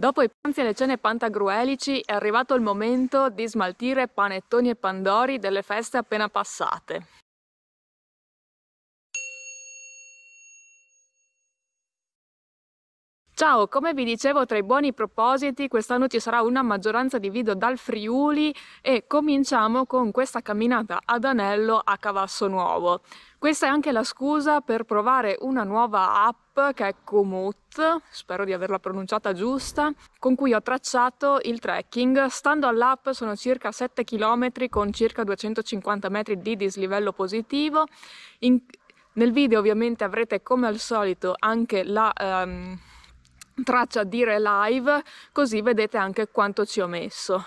Dopo i panzi e le cene pantagruelici è arrivato il momento di smaltire panettoni e pandori delle feste appena passate. Ciao, come vi dicevo tra i buoni propositi, quest'anno ci sarà una maggioranza di video dal Friuli e cominciamo con questa camminata ad anello a Cavasso Nuovo. Questa è anche la scusa per provare una nuova app che è Komoot, spero di averla pronunciata giusta, con cui ho tracciato il trekking. Stando all'app sono circa 7 km con circa 250 metri di dislivello positivo. In, nel video ovviamente avrete come al solito anche la... Um, traccia dire live così vedete anche quanto ci ho messo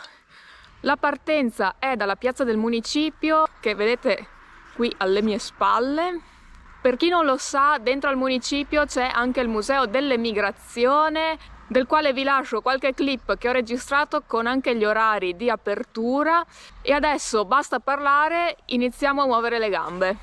la partenza è dalla piazza del municipio che vedete qui alle mie spalle. Per chi non lo sa, dentro al municipio c'è anche il Museo dell'Emigrazione, del quale vi lascio qualche clip che ho registrato con anche gli orari di apertura. E adesso basta parlare, iniziamo a muovere le gambe.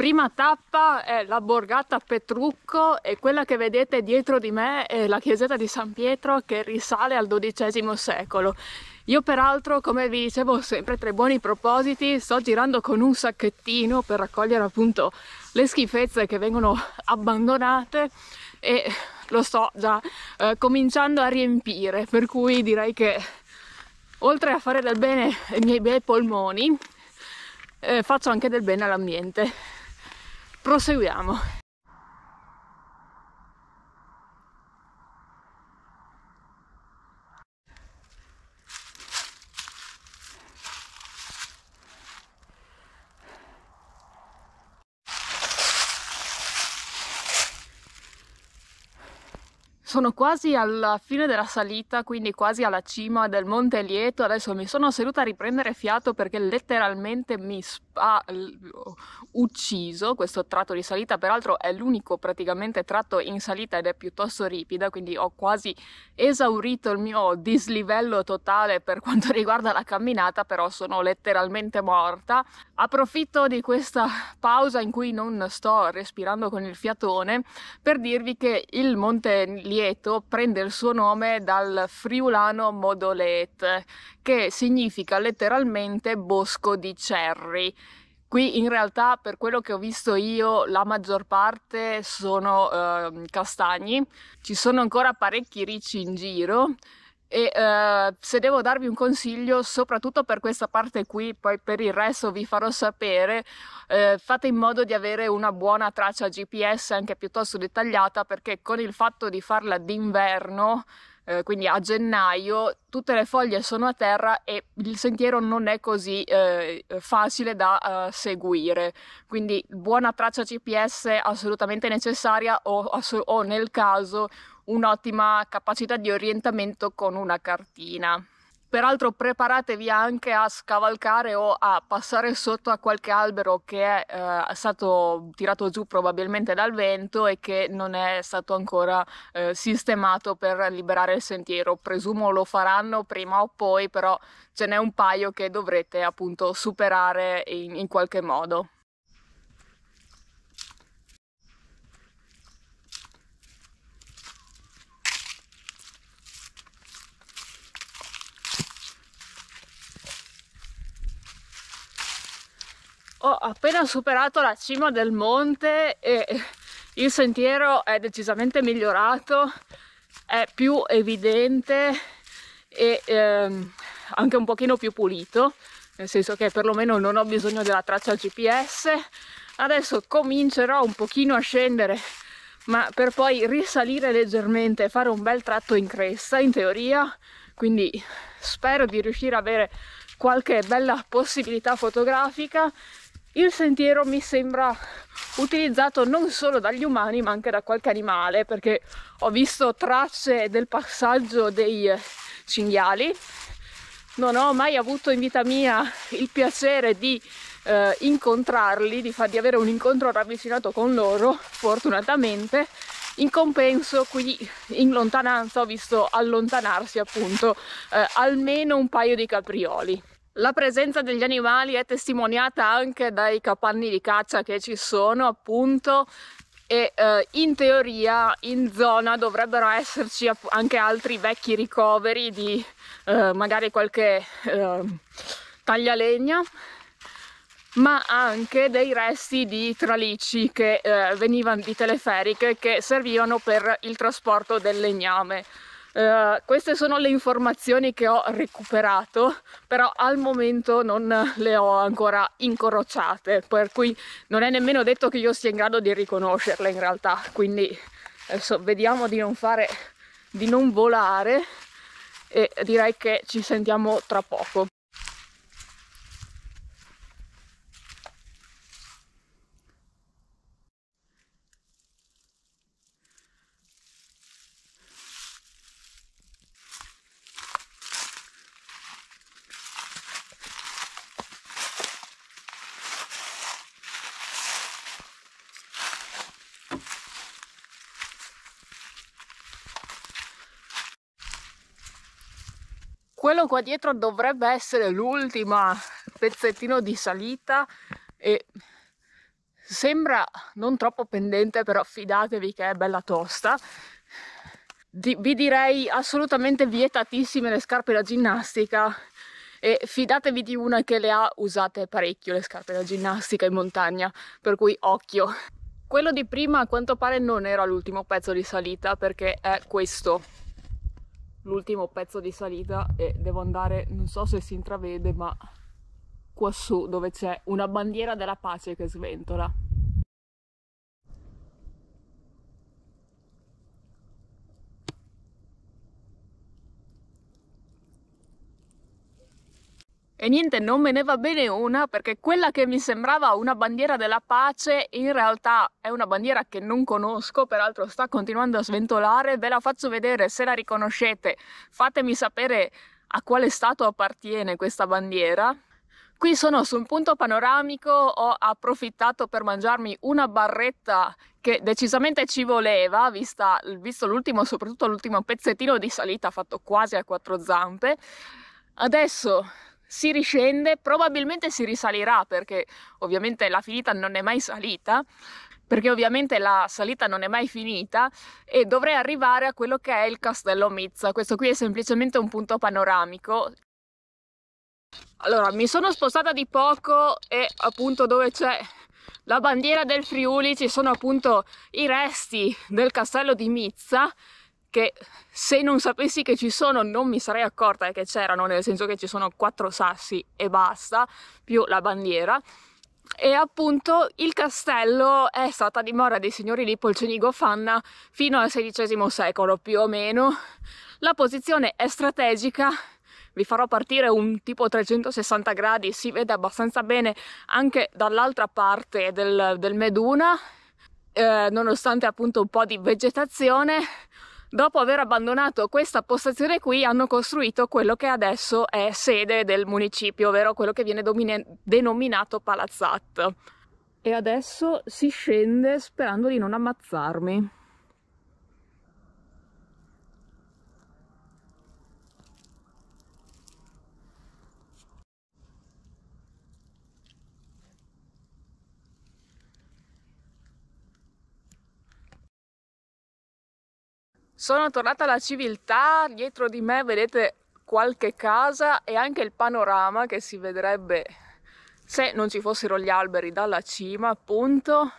Prima tappa è la borgata Petrucco e quella che vedete dietro di me è la chiesetta di San Pietro che risale al XII secolo. Io peraltro, come vi dicevo sempre tra i buoni propositi, sto girando con un sacchettino per raccogliere appunto le schifezze che vengono abbandonate e lo sto già eh, cominciando a riempire, per cui direi che oltre a fare del bene ai miei bei polmoni, eh, faccio anche del bene all'ambiente proseguiamo Sono quasi alla fine della salita, quindi quasi alla cima del Monte Lieto. Adesso mi sono seduta a riprendere fiato perché letteralmente mi ha ucciso questo tratto di salita. Peraltro è l'unico praticamente tratto in salita ed è piuttosto ripida, quindi ho quasi esaurito il mio dislivello totale per quanto riguarda la camminata, però sono letteralmente morta. Approfitto di questa pausa in cui non sto respirando con il fiatone per dirvi che il Monte Lieto Rovereto prende il suo nome dal friulano Modolet, che significa letteralmente bosco di cerri. Qui in realtà, per quello che ho visto io, la maggior parte sono eh, castagni. Ci sono ancora parecchi ricci in giro, e uh, se devo darvi un consiglio soprattutto per questa parte qui poi per il resto vi farò sapere uh, fate in modo di avere una buona traccia gps anche piuttosto dettagliata perché con il fatto di farla d'inverno uh, quindi a gennaio tutte le foglie sono a terra e il sentiero non è così facile da seguire quindi buona traccia gps assolutamente necessaria o, o nel caso un'ottima capacità di orientamento con una cartina. Peraltro preparatevi anche a scavalcare o a passare sotto a qualche albero che è eh, stato tirato giù probabilmente dal vento e che non è stato ancora eh, sistemato per liberare il sentiero. Presumo lo faranno prima o poi, però ce n'è un paio che dovrete appunto superare in, in qualche modo. ho appena superato la cima del monte e il sentiero è decisamente migliorato, è più evidente e ehm, anche un pochino più pulito, nel senso che perlomeno non ho bisogno della traccia GPS. Adesso comincerò un pochino a scendere, ma per poi risalire leggermente e fare un bel tratto in cresta, in teoria, quindi spero di riuscire ad avere qualche bella possibilità fotografica il sentiero mi sembra utilizzato non solo dagli umani ma anche da qualche animale perché ho visto tracce del passaggio dei cinghiali non ho mai avuto in vita mia il piacere di eh, incontrarli di, di avere un incontro ravvicinato con loro fortunatamente in compenso qui in lontananza ho visto allontanarsi appunto eh, almeno un paio di caprioli la presenza degli animali è testimoniata anche dai capanni di caccia che ci sono appunto e eh, in teoria in zona dovrebbero esserci anche altri vecchi ricoveri di eh, magari qualche eh, taglialegna ma anche dei resti di tralicci che eh, venivano di teleferiche che servivano per il trasporto del legname. Eh, queste sono le informazioni che ho recuperato, però al momento non le ho ancora incrociate, per cui non è nemmeno detto che io sia in grado di riconoscerle in realtà, quindi adesso vediamo di non fare di non volare e direi che ci sentiamo tra poco. quello qua dietro dovrebbe essere l'ultima pezzettino di salita e sembra non troppo pendente però fidatevi che è bella tosta di, vi direi assolutamente vietatissime le scarpe da ginnastica e fidatevi di una che le ha usate parecchio le scarpe da ginnastica in montagna per cui occhio quello di prima a quanto pare non era l'ultimo pezzo di salita perché è questo l'ultimo pezzo di salita e devo andare, non so se si intravede, ma quassù dove c'è una bandiera della pace che sventola. E niente, non me ne va bene una perché quella che mi sembrava una bandiera della pace in realtà è una bandiera che non conosco, peraltro sta continuando a sventolare, ve la faccio vedere se la riconoscete, fatemi sapere a quale stato appartiene questa bandiera. Qui sono su un punto panoramico, ho approfittato per mangiarmi una barretta che decisamente ci voleva, vista, visto l'ultimo, soprattutto l'ultimo pezzettino di salita fatto quasi a quattro zampe. Adesso si riscende, probabilmente si risalirà perché ovviamente la finita non è mai salita, perché ovviamente la salita non è mai finita e dovrei arrivare a quello che è il castello Mizza. Questo qui è semplicemente un punto panoramico. Allora, mi sono spostata di poco e appunto dove c'è la bandiera del Friuli ci sono appunto i resti del castello di Mizza che se non sapessi che ci sono non mi sarei accorta che c'erano, nel senso che ci sono quattro sassi e basta, più la bandiera. E appunto il castello è stata dimora dei signori di Polcenigo Fanna fino al XVI secolo più o meno. La posizione è strategica, vi farò partire un tipo 360 gradi, si vede abbastanza bene anche dall'altra parte del, del Meduna, eh, nonostante appunto un po' di vegetazione dopo aver abbandonato questa postazione qui hanno costruito quello che adesso è sede del municipio, ovvero quello che viene domine- denominato Palazzat. E adesso si scende sperando di non ammazzarmi. Sono tornata alla civiltà, dietro di me vedete qualche casa e anche il panorama che si vedrebbe se non ci fossero gli alberi dalla cima, appunto.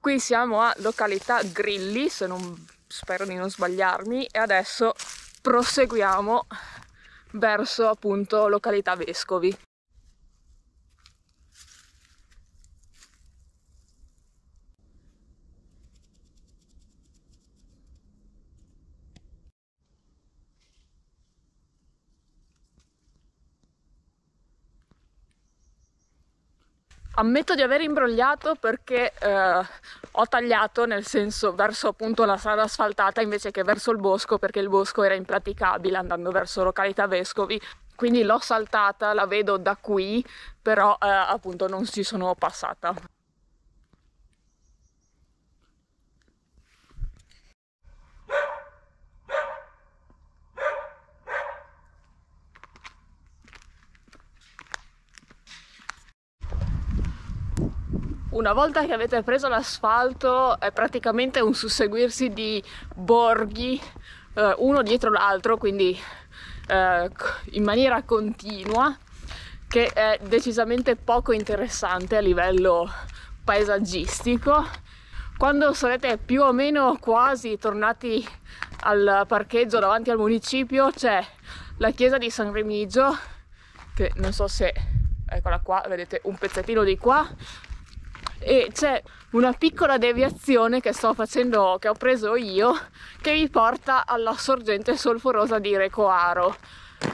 Qui siamo a località Grilli, se non spero di non sbagliarmi, e adesso proseguiamo verso appunto località Vescovi. ammetto di aver imbrogliato perché eh, ho tagliato nel senso verso appunto la strada asfaltata invece che verso il bosco perché il bosco era impraticabile andando verso località Vescovi quindi l'ho saltata, la vedo da qui però eh, appunto non ci sono passata Una volta che avete preso l'asfalto è praticamente un susseguirsi di borghi eh, uno dietro l'altro, quindi eh, in maniera continua, che è decisamente poco interessante a livello paesaggistico. Quando sarete più o meno quasi tornati al parcheggio davanti al municipio c'è la chiesa di San Remigio, che non so se eccola qua, vedete un pezzettino di qua, e c'è una piccola deviazione che sto facendo, che ho preso io, che mi porta alla sorgente solforosa di Recoaro.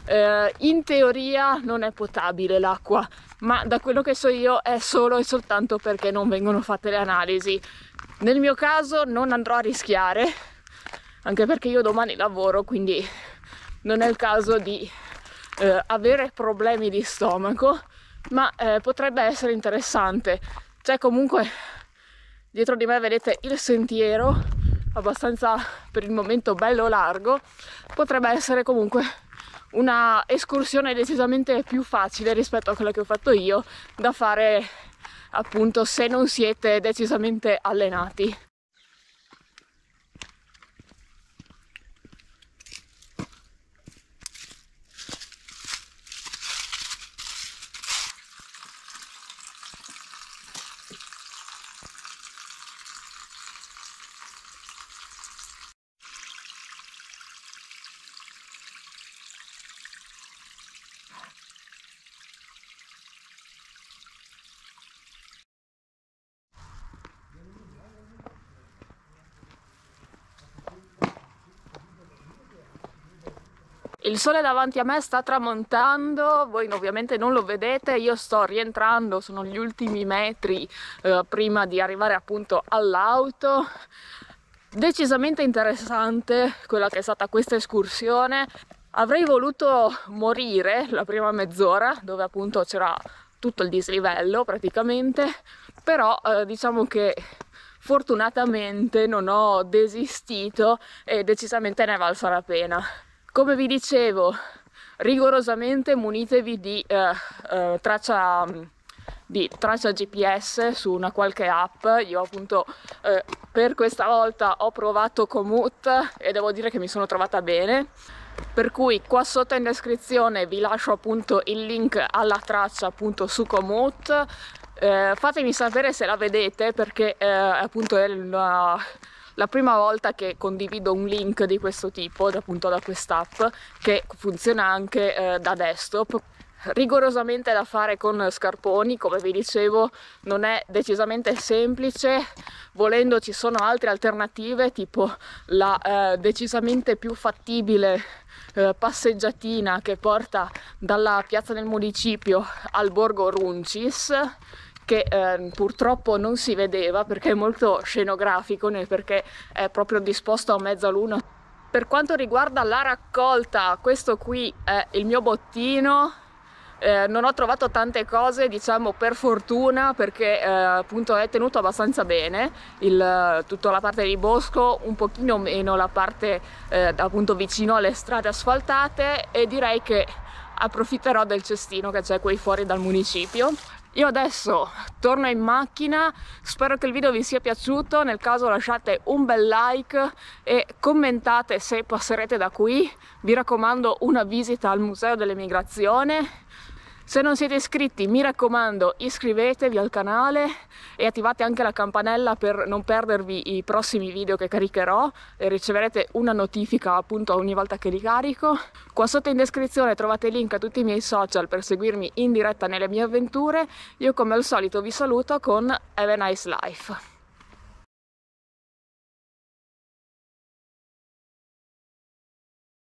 Eh, in teoria non è potabile l'acqua, ma da quello che so io è solo e soltanto perché non vengono fatte le analisi. Nel mio caso non andrò a rischiare, anche perché io domani lavoro, quindi non è il caso di eh, avere problemi di stomaco, ma eh, potrebbe essere interessante c'è cioè, comunque dietro di me vedete il sentiero abbastanza per il momento bello largo potrebbe essere comunque una escursione decisamente più facile rispetto a quella che ho fatto io da fare appunto se non siete decisamente allenati Il sole davanti a me sta tramontando, voi ovviamente non lo vedete, io sto rientrando, sono gli ultimi metri eh, prima di arrivare appunto all'auto. Decisamente interessante quella che è stata questa escursione. Avrei voluto morire la prima mezz'ora, dove appunto c'era tutto il dislivello praticamente, però eh, diciamo che fortunatamente non ho desistito e decisamente ne è valsa la pena. Come vi dicevo, rigorosamente munitevi di eh, eh traccia mm, di traccia GPS su una qualche app. Io appunto eh, per questa volta ho provato Komoot e devo dire che mi sono trovata bene. Per cui qua sotto in descrizione vi lascio appunto il link alla traccia appunto su Komoot. Eh, fatemi sapere se la vedete perché eh, appunto è una la prima volta che condivido un link di questo tipo, appunto da quest'app, che funziona anche eh, da desktop, rigorosamente da fare con scarponi, come vi dicevo non è decisamente semplice, volendo ci sono altre alternative tipo la eh, decisamente più fattibile eh, passeggiatina che porta dalla piazza del municipio al borgo Runcis che eh, purtroppo non si vedeva perché è molto scenografico, né perché è proprio disposto a mezzaluna. Per quanto riguarda la raccolta, questo qui è il mio bottino, eh, non ho trovato tante cose, diciamo per fortuna, perché eh, appunto è tenuto abbastanza bene il, eh, tutta la parte di bosco, un pochino meno la parte eh, appunto vicino alle strade asfaltate e direi che approfitterò del cestino che c'è qui fuori dal municipio. Io adesso torno in macchina, spero che il video vi sia piaciuto, nel caso lasciate un bel like e commentate se passerete da qui. Vi raccomando una visita al Museo dell'Emigrazione se non siete iscritti, mi raccomando, iscrivetevi al canale e attivate anche la campanella per non perdervi i prossimi video che caricherò e riceverete una notifica appunto ogni volta che li carico. Qua sotto in descrizione trovate link a tutti i miei social per seguirmi in diretta nelle mie avventure. Io come al solito vi saluto con Have a Nice Life.